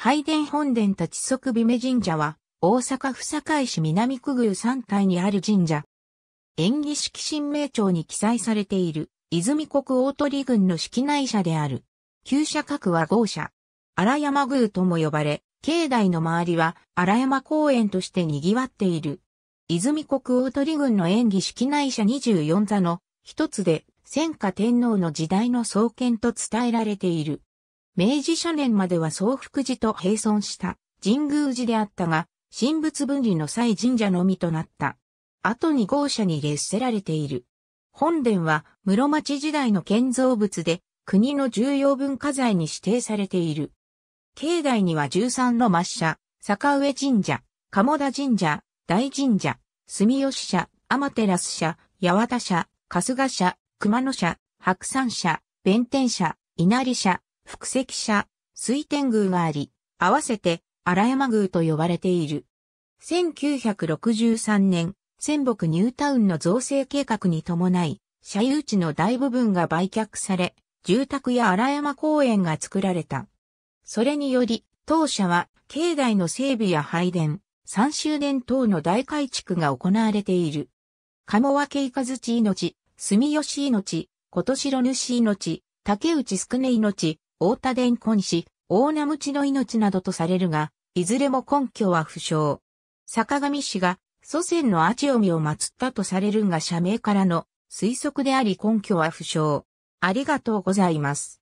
拝殿本殿立ち即美目神社は、大阪府堺市南区宮山体にある神社。演技式神明庁に記載されている、泉国大鳥群の式内社である。旧社各は豪社。荒山宮とも呼ばれ、境内の周りは荒山公園として賑わっている。泉国大鳥群の演技式内社24座の一つで、戦火天皇の時代の創建と伝えられている。明治初年までは総福寺と並存した神宮寺であったが、神仏分離の際神社のみとなった。後に豪社に列せられている。本殿は室町時代の建造物で国の重要文化財に指定されている。境内には13の抹社、坂上神社、鴨田神社、大神社、住吉社、天照社、八幡社、春日社、熊野社、白山社、弁天社、稲荷社、福石社、水天宮があり、合わせて荒山宮と呼ばれている。1963年、仙北ニュータウンの造成計画に伴い、社有地の大部分が売却され、住宅や荒山公園が作られた。それにより、当社は、境内の整備や配電、三周年等の大改築が行われている。鴨分いかずち命、住吉命、琴城主命、竹内宿ね命、大田伝根氏、大名無知の命などとされるが、いずれも根拠は不詳。坂上氏が祖先のアチオミを祀ったとされるが社名からの推測であり根拠は不詳。ありがとうございます。